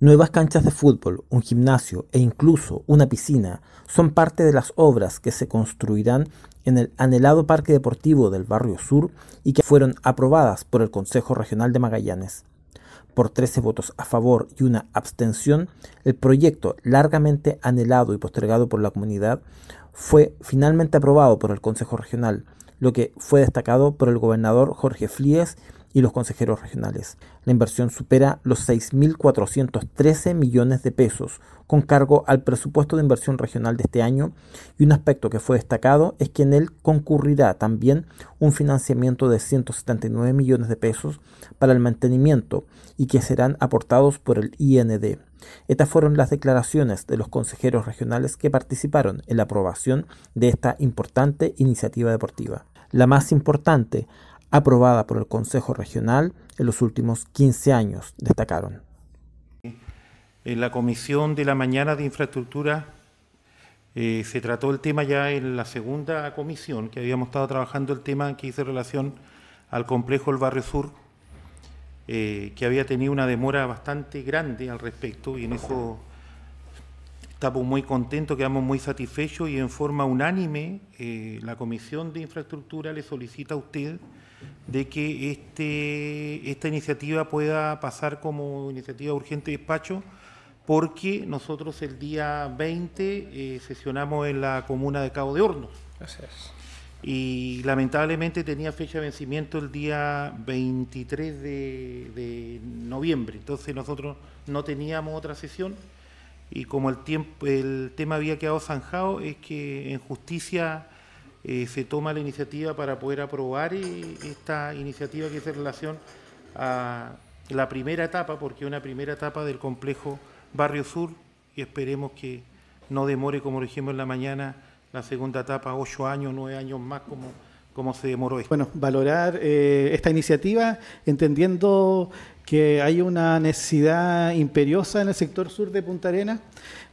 Nuevas canchas de fútbol, un gimnasio e incluso una piscina son parte de las obras que se construirán en el anhelado Parque Deportivo del Barrio Sur y que fueron aprobadas por el Consejo Regional de Magallanes. Por 13 votos a favor y una abstención, el proyecto, largamente anhelado y postergado por la comunidad, fue finalmente aprobado por el Consejo Regional, lo que fue destacado por el gobernador Jorge Flíez y los consejeros regionales. La inversión supera los 6.413 millones de pesos, con cargo al presupuesto de inversión regional de este año, y un aspecto que fue destacado es que en él concurrirá también un financiamiento de 179 millones de pesos para el mantenimiento y que serán aportados por el IND. Estas fueron las declaraciones de los consejeros regionales que participaron en la aprobación de esta importante iniciativa deportiva. La más importante aprobada por el Consejo Regional en los últimos 15 años, destacaron. En la comisión de la mañana de infraestructura eh, se trató el tema ya en la segunda comisión, que habíamos estado trabajando el tema que hizo relación al complejo El Barrio Sur, eh, que había tenido una demora bastante grande al respecto, y en eso estamos muy contentos, quedamos muy satisfechos y en forma unánime eh, la Comisión de Infraestructura le solicita a usted de que este, esta iniciativa pueda pasar como iniciativa urgente de despacho, porque nosotros el día 20 eh, sesionamos en la comuna de Cabo de Hornos. Y lamentablemente tenía fecha de vencimiento el día 23 de, noviembre, entonces nosotros no teníamos otra sesión y como el, tiempo, el tema había quedado zanjado, es que en justicia eh, se toma la iniciativa para poder aprobar esta iniciativa que es en relación a la primera etapa, porque es una primera etapa del complejo Barrio Sur y esperemos que no demore, como dijimos en la mañana, la segunda etapa, ocho años, nueve años más, como Cómo se demoró Bueno, valorar eh, esta iniciativa entendiendo que hay una necesidad imperiosa en el sector sur de Punta Arena,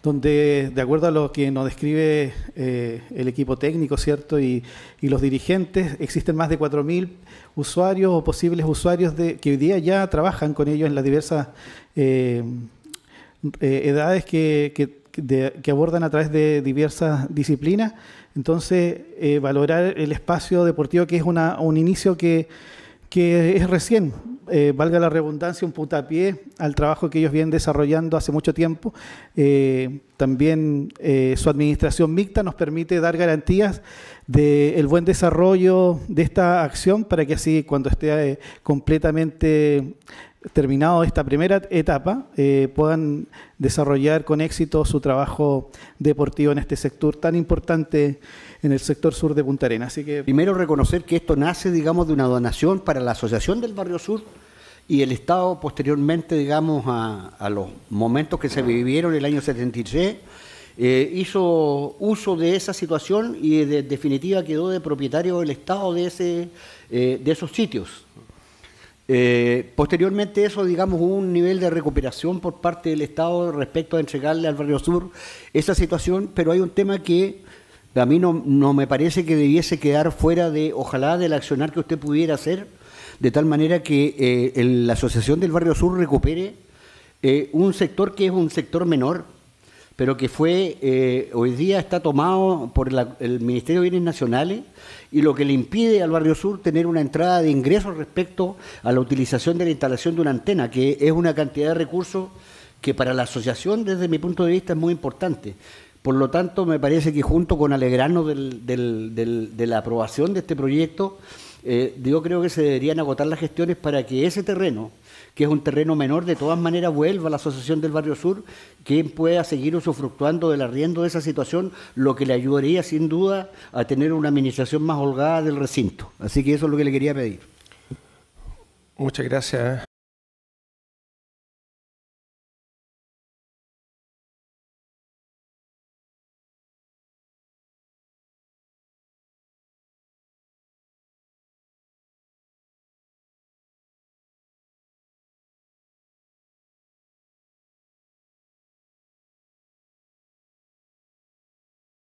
donde, de acuerdo a lo que nos describe eh, el equipo técnico, ¿cierto? Y, los dirigentes, existen más de 4.000 usuarios o posibles usuarios de, que hoy día ya trabajan con ellos en las diversas eh, edades que, que que abordan a través de diversas disciplinas. Entonces, eh, valorar el espacio deportivo, que es un inicio que, es recién, eh, valga la redundancia, un puntapié al trabajo que ellos vienen desarrollando hace mucho tiempo. Eh, también su administración mixta nos permite dar garantías del buen desarrollo de esta acción para que así cuando esté completamente terminado esta primera etapa, eh, puedan desarrollar con éxito su trabajo deportivo en este sector tan importante en el sector sur de Punta Arenas. Así que primero reconocer que esto nace, digamos, de una donación para la Asociación del Barrio Sur y el Estado posteriormente, digamos, a, los momentos que se vivieron en el año 73. Eh, hizo uso de esa situación y de, definitiva quedó de propietario el Estado de, ese, eh, de esos sitios. Eh, posteriormente eso, digamos, un nivel de recuperación por parte del Estado respecto a entregarle al Barrio Sur esa situación, pero hay un tema que a mí no, me parece que debiese quedar fuera de, ojalá, del accionar que usted pudiera hacer, de tal manera que eh, la Asociación del Barrio Sur recupere eh, un sector que es un sector menor, pero que fue, eh, hoy día está tomado por el Ministerio de Bienes Nacionales y lo que le impide al Barrio Sur tener una entrada de ingresos respecto a la utilización de la instalación de una antena, que es una cantidad de recursos que para la asociación, desde mi punto de vista, es muy importante. Por lo tanto, me parece que junto con alegrarnos de la aprobación de este proyecto, eh, yo creo que se deberían agotar las gestiones para que ese terreno, que es un terreno menor, de todas maneras vuelva a la Asociación del Barrio Sur, quien pueda seguir usufructuando del arriendo de esa situación, lo que le ayudaría sin duda a tener una administración más holgada del recinto. Así que eso es lo que le quería pedir. Muchas gracias.